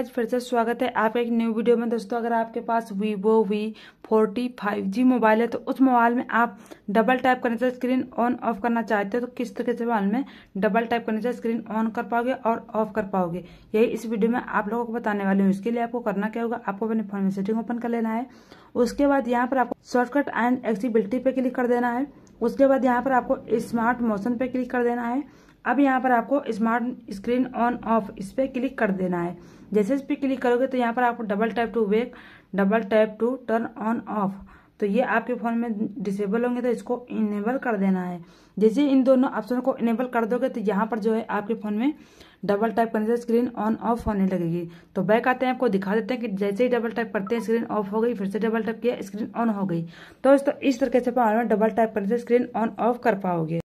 आपका फिर से स्वागत है आपका एक न्यू वीडियो में दोस्तों अगर आपके पास Vivo V forty five G mobile है तो उस मोबाइल में आप डबल टाइप करने से स्क्रीन ऑन ऑफ करना चाहते हो तो किस तरीके से मोबाइल में डबल टाइप करने से स्क्रीन ऑन कर पाओगे और ऑफ कर पाओगे यही इस वीडियो में आप लोगों को बताने वाली हूँ इसके लिए आपको करना क्या होगा आपको अपने फोन में सेटिंग ओपन कर लेना है उसके बाद यहाँ पर आपको शॉर्टकट एंड एक्सीबिलिटी पे क्लिक कर देना है उसके बाद यहाँ पर आपको स्मार्ट मोशन पे क्लिक कर देना है अब यहाँ पर आपको स्मार्ट स्क्रीन ऑन ऑफ इस पर क्लिक कर देना है जैसे इस पर क्लिक करोगे तो यहाँ पर आपको double tap to wake double tap to turn on off तो ये आपके फ़ोन में डिसेबल होंगे तो इसको इनेबल कर देना है जैसे इन दोनों ऑप्शन को इनेबल कर दोगे तो यहाँ पर जो है आपके फ़ोन में डबल टाइप करने से स्क्रीन ऑन ऑफ होने लगेगी तो बैक आते हैं आपको दिखा देते हैं कि जैसे ही डबल टाइप करते हैं स्क्रीन ऑफ हो गई फिर से डबल टाइप किया स्क्रीन ऑन हो गई तो इस तरीके से आप डबल टाइप करने से स्क्रीन ऑन ऑफ कर पाओगे